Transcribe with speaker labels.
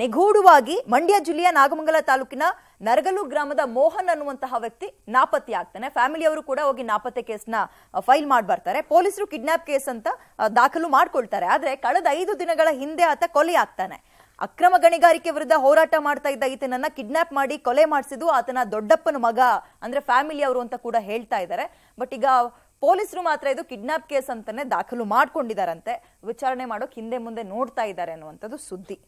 Speaker 1: ನಿಗೂಢವಾಗಿ ಮಂಡ್ಯ ಜಿಲ್ಲೆಯ ನಾಗಮಂಗಲ ತಾಲೂಕಿನ ನರಗಲು ಗ್ರಾಮದ ಮೋಹನ್ ಅನ್ನುವಂತಹ ವ್ಯಕ್ತಿ ನಾಪತ್ತೆ ಆಗ್ತಾನೆ ಅವರು ಕೂಡ ಹೋಗಿ ನಾಪತ್ತೆ ಕೇಸ್ನ ಫೈಲ್ ಮಾಡಿ ಬರ್ತಾರೆ ಪೊಲೀಸರು ಕಿಡ್ನಾಪ್ ಕೇಸ್ ಅಂತ ದಾಖಲು ಮಾಡ್ಕೊಳ್ತಾರೆ ಆದ್ರೆ ಕಳೆದ ಐದು ದಿನಗಳ ಹಿಂದೆ ಆತ ಕೊಲೆ ಆಗ್ತಾನೆ ಅಕ್ರಮ ಗಣಿಗಾರಿಕೆ ವಿರುದ್ಧ ಹೋರಾಟ ಮಾಡ್ತಾ ಇದ್ದ ಈತನನ್ನ ಕಿಡ್ನಾಪ್ ಮಾಡಿ ಕೊಲೆ ಮಾಡಿಸಿದ್ದು ಆತನ ದೊಡ್ಡಪ್ಪನ ಮಗ ಅಂದ್ರೆ ಫ್ಯಾಮಿಲಿ ಅವರು ಅಂತ ಕೂಡ ಹೇಳ್ತಾ ಇದ್ದಾರೆ ಬಟ್ ಈಗ ಪೊಲೀಸರು ಮಾತ್ರ ಇದು ಕಿಡ್ನಾಪ್ ಕೇಸ್ ಅಂತಾನೆ ದಾಖಲು ಮಾಡ್ಕೊಂಡಿದಾರಂತೆ ವಿಚಾರಣೆ ಮಾಡೋಕೆ ಹಿಂದೆ ಮುಂದೆ ನೋಡ್ತಾ ಇದ್ದಾರೆ ಅನ್ನುವಂಥದ್ದು ಸುದ್ದಿ